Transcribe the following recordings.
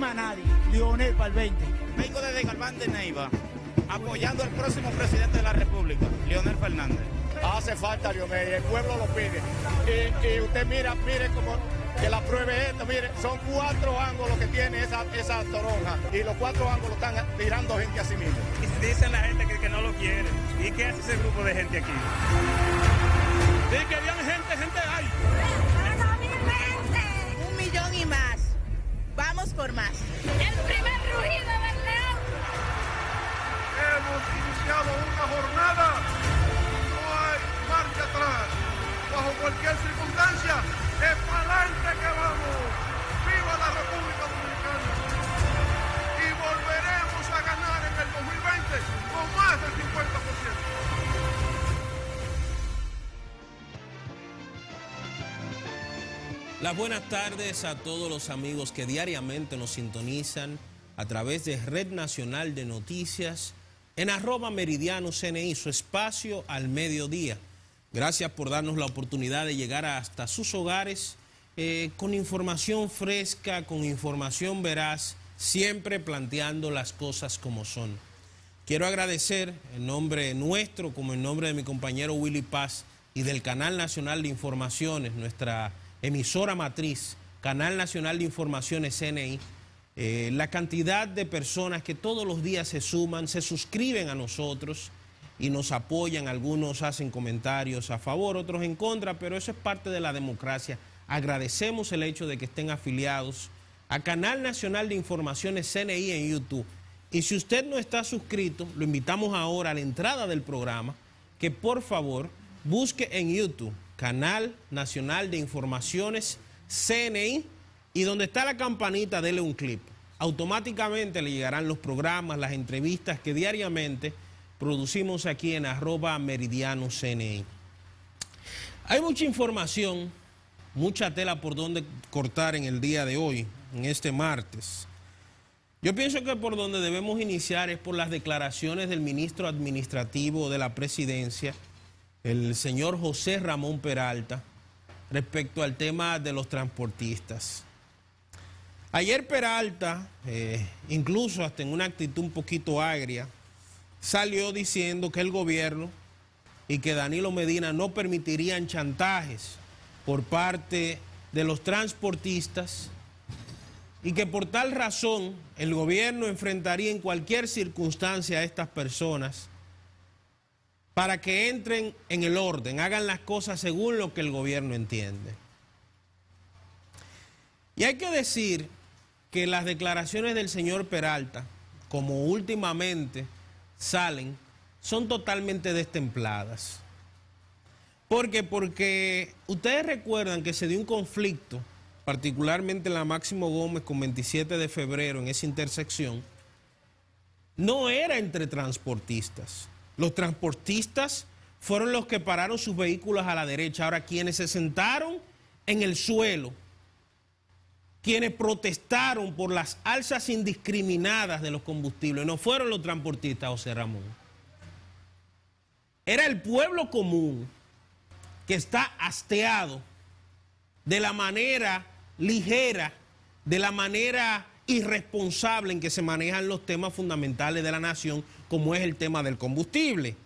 hay nadie. Lionel para el Vengo desde Galván de Neiva, apoyando al próximo presidente de la República, Leonel Fernández. Hace falta, Lionel, el pueblo lo pide. Y, usted mira, mire como que la pruebe esto, mire, son cuatro ángulos que tiene esa, esa toronja y los cuatro ángulos están tirando gente a sí mismo. Y dicen la gente que, no lo quiere. ¿Y qué hace ese grupo de gente aquí? Dicen que gente por más. El primer rugido del león. Hemos iniciado una jornada. No hay marcha atrás. Bajo cualquier circunstancia, es para adelante que vamos. ¡Viva la República Dominicana! Y volveremos a ganar en el 2020 con más del 50%. Las buenas tardes a todos los amigos que diariamente nos sintonizan a través de Red Nacional de Noticias en arroba meridiano CNI, su espacio al mediodía. Gracias por darnos la oportunidad de llegar hasta sus hogares eh, con información fresca, con información veraz, siempre planteando las cosas como son. Quiero agradecer en nombre nuestro, como en nombre de mi compañero Willy Paz y del Canal Nacional de Informaciones, nuestra emisora matriz, Canal Nacional de Informaciones CNI, eh, la cantidad de personas que todos los días se suman, se suscriben a nosotros y nos apoyan, algunos hacen comentarios a favor, otros en contra, pero eso es parte de la democracia. Agradecemos el hecho de que estén afiliados a Canal Nacional de Informaciones CNI en YouTube. Y si usted no está suscrito, lo invitamos ahora a la entrada del programa, que por favor busque en YouTube Canal Nacional de Informaciones, CNI, y donde está la campanita, dele un clip. Automáticamente le llegarán los programas, las entrevistas que diariamente producimos aquí en arroba meridiano CNI. Hay mucha información, mucha tela por donde cortar en el día de hoy, en este martes. Yo pienso que por donde debemos iniciar es por las declaraciones del ministro administrativo de la presidencia, el señor José Ramón Peralta respecto al tema de los transportistas. Ayer Peralta, eh, incluso hasta en una actitud un poquito agria, salió diciendo que el gobierno y que Danilo Medina no permitirían chantajes por parte de los transportistas y que por tal razón el gobierno enfrentaría en cualquier circunstancia a estas personas para que entren en el orden, hagan las cosas según lo que el gobierno entiende. Y hay que decir que las declaraciones del señor Peralta, como últimamente salen, son totalmente destempladas. ¿Por qué? Porque ustedes recuerdan que se dio un conflicto, particularmente en la Máximo Gómez con 27 de febrero, en esa intersección, no era entre transportistas. Los transportistas fueron los que pararon sus vehículos a la derecha. Ahora, quienes se sentaron en el suelo, quienes protestaron por las alzas indiscriminadas de los combustibles, no fueron los transportistas, José Ramón. Era el pueblo común que está hasteado de la manera ligera, de la manera irresponsable en que se manejan los temas fundamentales de la nación, como es el tema del combustible.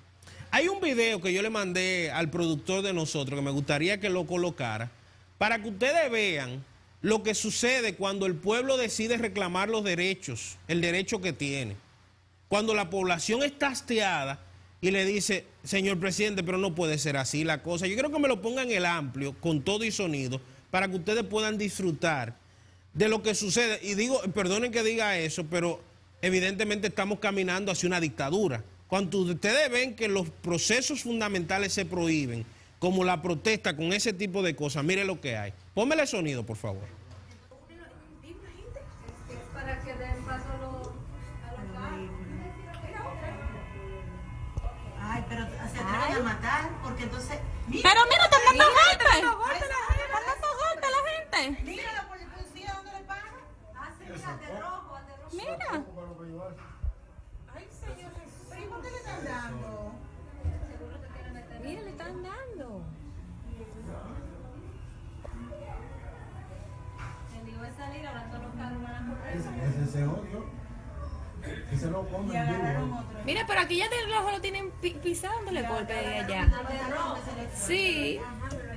Hay un video que yo le mandé al productor de nosotros, que me gustaría que lo colocara, para que ustedes vean lo que sucede cuando el pueblo decide reclamar los derechos, el derecho que tiene. Cuando la población está hasteada y le dice, señor presidente, pero no puede ser así la cosa. Yo quiero que me lo pongan en el amplio, con todo y sonido, para que ustedes puedan disfrutar de lo que sucede. Y digo, perdonen que diga eso, pero evidentemente estamos caminando hacia una dictadura. Cuando ustedes ven que los procesos fundamentales se prohíben, como la protesta con ese tipo de cosas, mire lo que hay. póngale sonido, por favor. pero matar, porque entonces... Pero mira, Ay, señor Jesús, qué le están dando? Mira, le están dando. El hijo de salir hablando los carumanos. Ese, ese se odio. Y se lo comen vivo. Mira, pero aquí ya del rojo lo tienen pisándole el golpe de allá. Sí.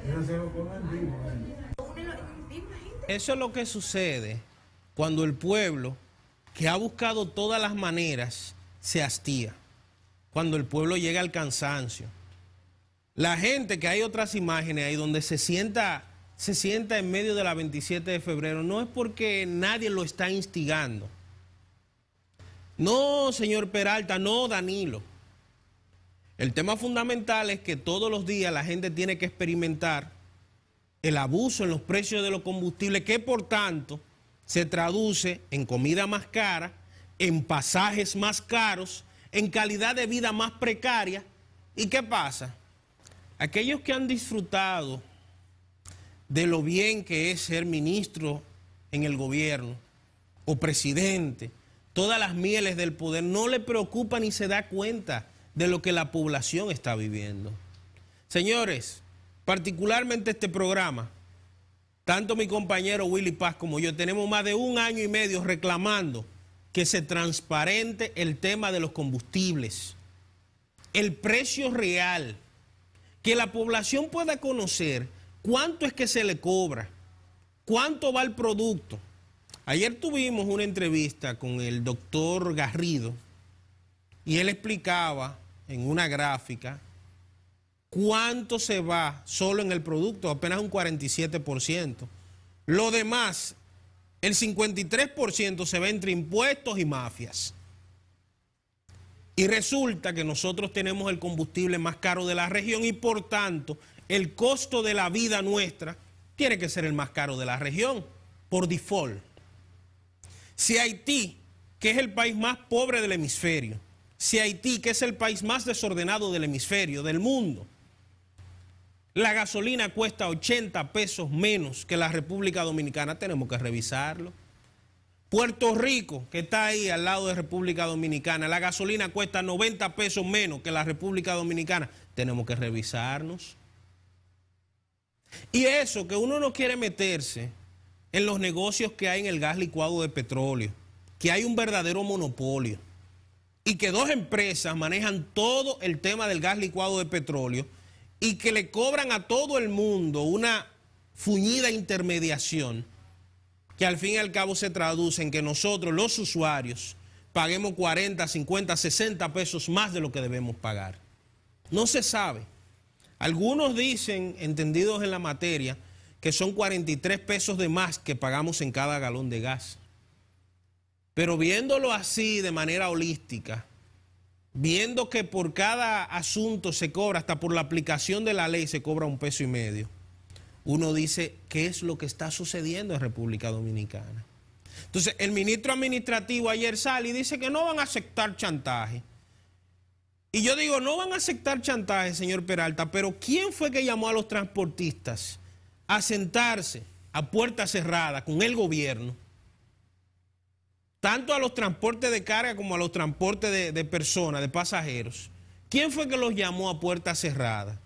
Pero se lo comen vivo. Eh. Eso es lo que sucede cuando el pueblo que ha buscado todas las maneras, se hastía cuando el pueblo llega al cansancio. La gente, que hay otras imágenes ahí donde se sienta, se sienta en medio de la 27 de febrero, no es porque nadie lo está instigando. No, señor Peralta, no, Danilo. El tema fundamental es que todos los días la gente tiene que experimentar el abuso en los precios de los combustibles, que por tanto se traduce en comida más cara, en pasajes más caros, en calidad de vida más precaria. ¿Y qué pasa? Aquellos que han disfrutado de lo bien que es ser ministro en el gobierno o presidente, todas las mieles del poder, no le preocupan ni se da cuenta de lo que la población está viviendo. Señores, particularmente este programa, tanto mi compañero Willy Paz como yo tenemos más de un año y medio reclamando que se transparente el tema de los combustibles, el precio real, que la población pueda conocer cuánto es que se le cobra, cuánto va el producto. Ayer tuvimos una entrevista con el doctor Garrido y él explicaba en una gráfica ¿Cuánto se va solo en el producto? Apenas un 47%. Lo demás, el 53% se va entre impuestos y mafias. Y resulta que nosotros tenemos el combustible más caro de la región y por tanto el costo de la vida nuestra tiene que ser el más caro de la región, por default. Si Haití, que es el país más pobre del hemisferio, si Haití, que es el país más desordenado del hemisferio, del mundo, la gasolina cuesta 80 pesos menos que la República Dominicana, tenemos que revisarlo. Puerto Rico, que está ahí al lado de República Dominicana, la gasolina cuesta 90 pesos menos que la República Dominicana, tenemos que revisarnos. Y eso, que uno no quiere meterse en los negocios que hay en el gas licuado de petróleo, que hay un verdadero monopolio y que dos empresas manejan todo el tema del gas licuado de petróleo y que le cobran a todo el mundo una fuñida intermediación que al fin y al cabo se traduce en que nosotros los usuarios paguemos 40, 50, 60 pesos más de lo que debemos pagar. No se sabe. Algunos dicen, entendidos en la materia, que son 43 pesos de más que pagamos en cada galón de gas. Pero viéndolo así de manera holística, viendo que por cada asunto se cobra, hasta por la aplicación de la ley se cobra un peso y medio, uno dice, ¿qué es lo que está sucediendo en República Dominicana? Entonces, el ministro administrativo ayer sale y dice que no van a aceptar chantaje. Y yo digo, no van a aceptar chantaje, señor Peralta, pero ¿quién fue que llamó a los transportistas a sentarse a puerta cerrada con el gobierno? tanto a los transportes de carga como a los transportes de, personas, de pasajeros. ¿Quién fue que los llamó a puerta cerrada?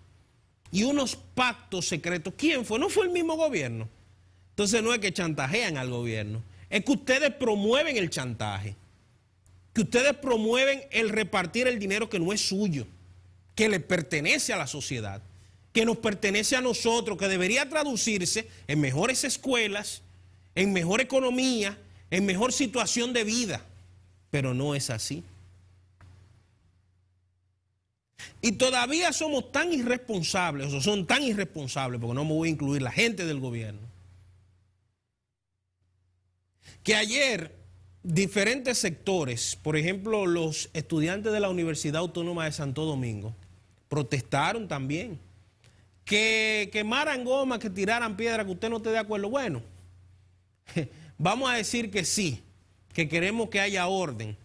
Y unos pactos secretos. ¿Quién fue? No fue el mismo gobierno. Entonces no es que chantajean al gobierno, es que ustedes promueven el chantaje, que ustedes promueven el repartir el dinero que no es suyo, que le pertenece a la sociedad, que nos pertenece a nosotros, que debería traducirse en mejores escuelas, en mejor economía, en mejor situación de vida, pero no es así. Y todavía somos tan irresponsables, o son tan irresponsables, porque no me voy a incluir la gente del gobierno, que ayer diferentes sectores, por ejemplo los estudiantes de la Universidad Autónoma de Santo Domingo, protestaron también. Que quemaran GOMAS que tiraran PIEDRAS que usted no esté de acuerdo. Bueno, Vamos a decir que sí, que queremos que haya orden.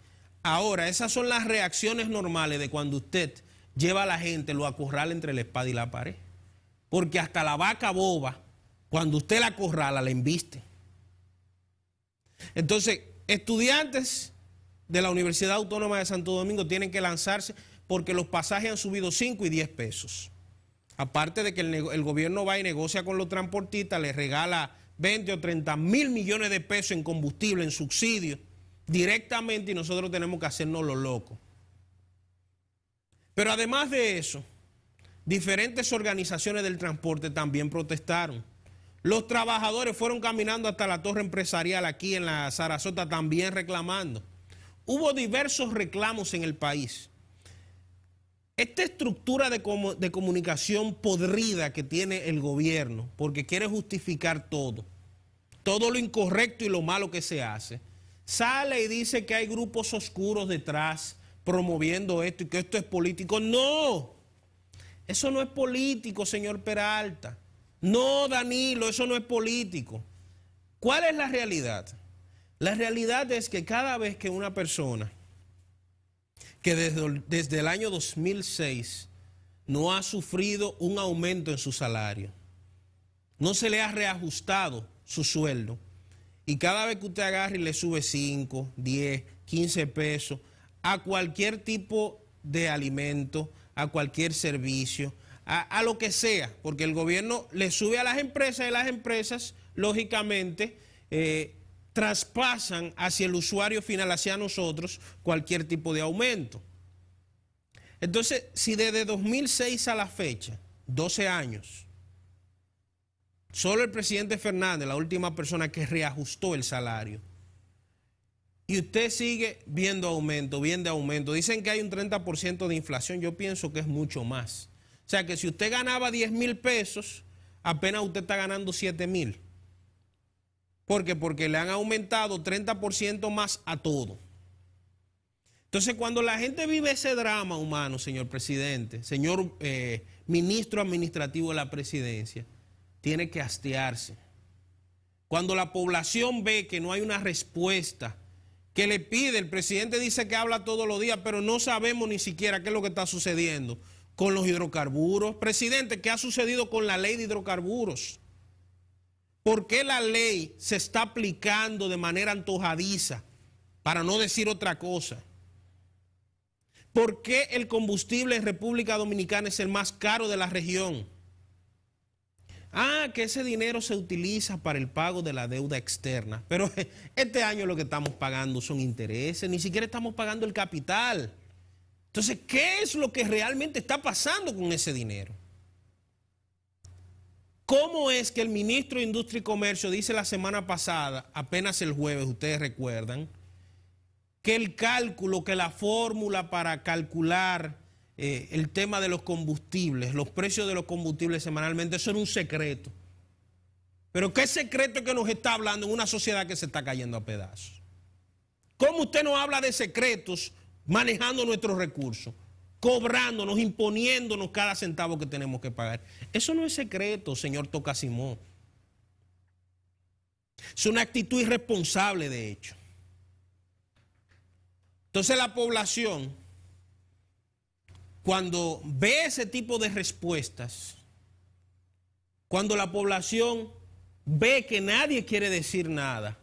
Ahora, esas son las reacciones normales de cuando usted lleva a la gente, lo acorrala entre la espada y la pared. Porque hasta la vaca boba, cuando usted la acorrala, la inviste. Entonces, estudiantes de la Universidad Autónoma de Santo Domingo tienen que lanzarse porque los pasajes han subido 5 y 10 pesos. Aparte de que el gobierno va y negocia con los transportistas, les regala 20 o 30 mil millones de pesos en combustible, en subsidios, directamente y nosotros tenemos que hacernos lo loco. Pero además de eso, diferentes organizaciones del transporte también protestaron. Los trabajadores fueron caminando hasta la torre empresarial aquí en la Sarasota también reclamando. Hubo diversos reclamos en el país. Esta estructura de, comunicación podrida que tiene el gobierno, porque quiere justificar todo, todo lo incorrecto y lo malo que se hace, sale y dice que hay grupos oscuros detrás promoviendo esto y que esto es político. No, eso no es político, señor Peralta. No, Danilo, eso no es político. ¿Cuál es la realidad? La realidad es que cada vez que una persona que desde, desde el año 2006 no ha sufrido un aumento en su salario. No se le ha reajustado su sueldo. Y cada vez que usted agarre y le sube 5, 10, 15 pesos a cualquier tipo de alimento, a cualquier servicio, a, lo que sea, porque el gobierno le sube a las empresas y las empresas, lógicamente, eh, traspasan hacia el usuario final, hacia nosotros, cualquier tipo de aumento. Entonces, si desde 2006 a la fecha, 12 años, solo el presidente Fernández, la última persona que reajustó el salario, y usted sigue viendo aumento, viendo aumento, dicen que hay un 30% de inflación, yo pienso que es mucho más. O sea que si usted ganaba 10 mil pesos, apenas usted está ganando 7 mil. ¿Por qué? Porque le han aumentado 30% más a todo. Entonces, cuando la gente vive ese drama humano, señor presidente, señor eh, ministro administrativo de la presidencia, tiene que hastiarse. Cuando la población ve que no hay una respuesta, que le pide, el presidente dice que habla todos los días, pero no sabemos ni siquiera qué es lo que está sucediendo con los hidrocarburos. Presidente, ¿qué ha sucedido con la ley de hidrocarburos? ¿Por qué la ley se está aplicando de manera antojadiza, para no decir otra cosa? ¿Por qué el combustible en República Dominicana es el más caro de la región? Ah, que ese dinero se utiliza para el pago de la deuda externa. Pero este año lo que estamos pagando son intereses, ni siquiera estamos pagando el capital. Entonces, ¿qué es lo que realmente está pasando con ese dinero? ¿Cómo es que el ministro de Industria y Comercio dice la semana pasada, apenas el jueves, ustedes recuerdan, que el cálculo, que la fórmula para calcular eh, el tema de los combustibles, los precios de los combustibles semanalmente, eso era un secreto? Pero ¿qué secreto que nos está hablando en una sociedad que se está cayendo a pedazos? ¿Cómo usted nos habla de secretos manejando nuestros recursos? cobrándonos, imponiéndonos cada centavo que tenemos que pagar. Eso no es secreto, señor Tocasimó. Es una actitud irresponsable, de hecho. Entonces la población, cuando ve ese tipo de respuestas, cuando la población ve que nadie quiere decir nada,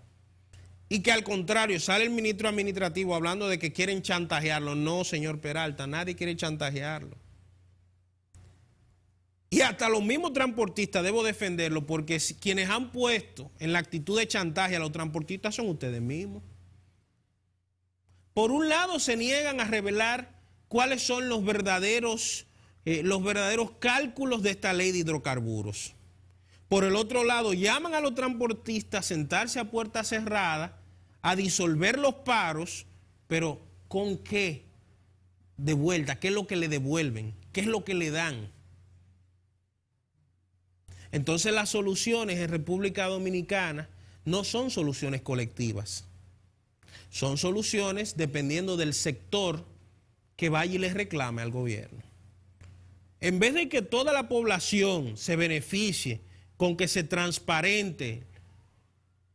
y que al contrario, sale el ministro administrativo hablando de que quieren chantajearlo. No, señor Peralta, nadie quiere chantajearlo. Y hasta los mismos transportistas debo defenderlo porque quienes han puesto en la actitud de chantaje a los transportistas son ustedes mismos. Por un lado se niegan a revelar cuáles son los verdaderos, eh, los verdaderos cálculos de esta ley de hidrocarburos. Por el otro lado, llaman a los transportistas a sentarse a puerta cerrada, a disolver los paros, pero ¿con qué? De vuelta, ¿qué es lo que le devuelven? ¿Qué es lo que le dan? Entonces las soluciones en República Dominicana no son soluciones colectivas. Son soluciones dependiendo del sector que vaya y les reclame al gobierno. En vez de que toda la población se beneficie con que se transparente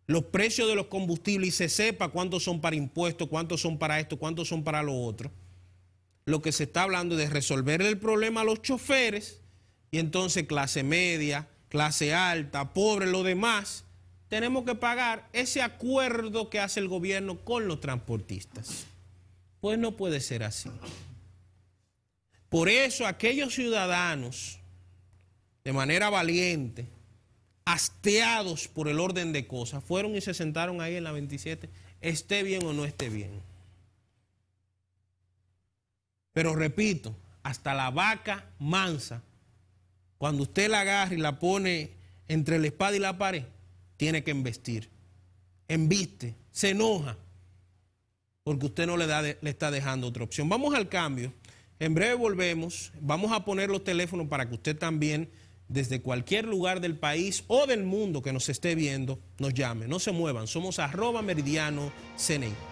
los precios de los combustibles y se sepa cuántos son para impuestos, cuántos son para esto, cuántos son para lo otro. Lo que se está hablando es de resolver el problema a los choferes y entonces clase media, clase alta, pobre, lo demás, tenemos que pagar ese acuerdo que hace el gobierno con los transportistas. Pues no puede ser así. Por eso aquellos ciudadanos, de manera valiente, hasteados por el orden de cosas, fueron y se sentaron ahí en la 27, esté bien o no esté bien. Pero repito, hasta la vaca mansa, cuando usted la agarra y la pone entre la espada y la pared, tiene que embestir, embiste, se enoja, porque usted no le, da le está dejando otra opción. Vamos al cambio. En breve volvemos. Vamos a poner los teléfonos para que usted también desde cualquier lugar del país o del mundo que nos esté viendo, nos llame. No se muevan. Somos arroba meridiano CNI.